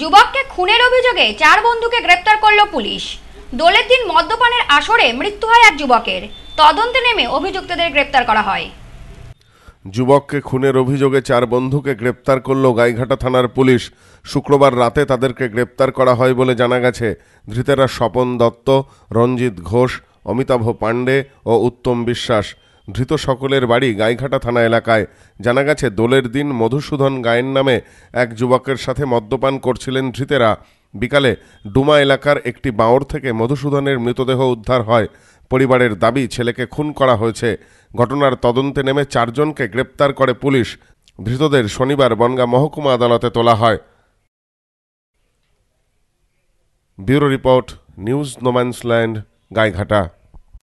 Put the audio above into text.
যুবককে খুনের অভিযোগে চার বন্ধুকে গ্রেপ্তার করলো পুলিশ দোলের দিন মদ্যপানের আসরে মৃত্যু হয় এক যুবকের তদন্তে নেমে অভিযুক্তদের গ্রেপ্তার করা হয় যুবককে খুনের অভিযোগে চার বন্ধুকে গ্রেপ্তার করল গাইঘাটা থানার পুলিশ শুক্রবার রাতে তাদেরকে গ্রেপ্তার করা হয় বলে জানা গেছে ধৃতেরা স্বপন দত্ত রঞ্জিত ঘোষ অমিতাভ পাণ্ডে ও উত্তম বিশ্বাস ধৃত সকলের বাড়ি গাইঘাটা থানা এলাকায় জানা গেছে দোলের দিন মধুসূদন গায়েন নামে এক যুবকের সাথে মদ্যপান করছিলেন ধৃতেরা বিকালে ডুমা এলাকার একটি বাঁওর থেকে মধুসূদনের মৃতদেহ উদ্ধার হয় পরিবারের দাবি ছেলেকে খুন করা হয়েছে ঘটনার তদন্তে নেমে চারজনকে গ্রেপ্তার করে পুলিশ ধৃতদের শনিবার বনগা মহকুমা আদালতে তোলা হয় bureau report news no man's land Gaighata